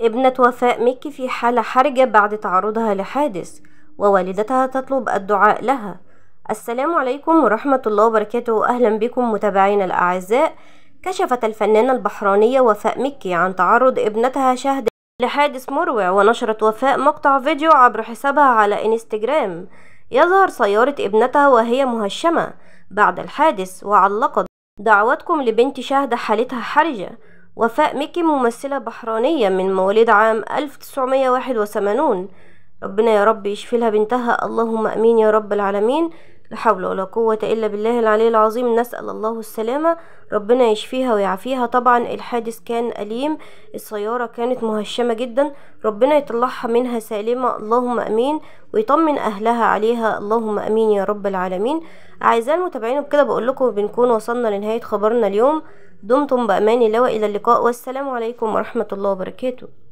ابنة وفاء مكي في حالة حرجة بعد تعرضها لحادث ووالدتها تطلب الدعاء لها السلام عليكم ورحمة الله وبركاته أهلا بكم متابعينا الأعزاء كشفت الفنانة البحرانية وفاء مكي عن تعرض ابنتها شهد لحادث مروع ونشرت وفاء مقطع فيديو عبر حسابها على انستجرام يظهر سيارة ابنتها وهي مهشمة بعد الحادث وعلقت دعوتكم لبنت شهد حالتها حرجة وفاء ميكي ممثلة بحرانية من مواليد عام 1981 ربنا يا رب يشفي لها بنتها اللهم أمين يا رب العالمين لا حول ولا قوة إلا بالله العلي العظيم نسأل الله السلامة ربنا يشفيها ويعافيها طبعا الحادث كان أليم السيارة كانت مهشمة جدا ربنا يطلعها منها سالمة اللهم أمين ويطمن أهلها عليها اللهم أمين يا رب العالمين أعزائي المتابعين بكده بقول لكم بنكون وصلنا لنهاية خبرنا اليوم دمتم بأمان الله وإلى اللقاء والسلام عليكم ورحمة الله وبركاته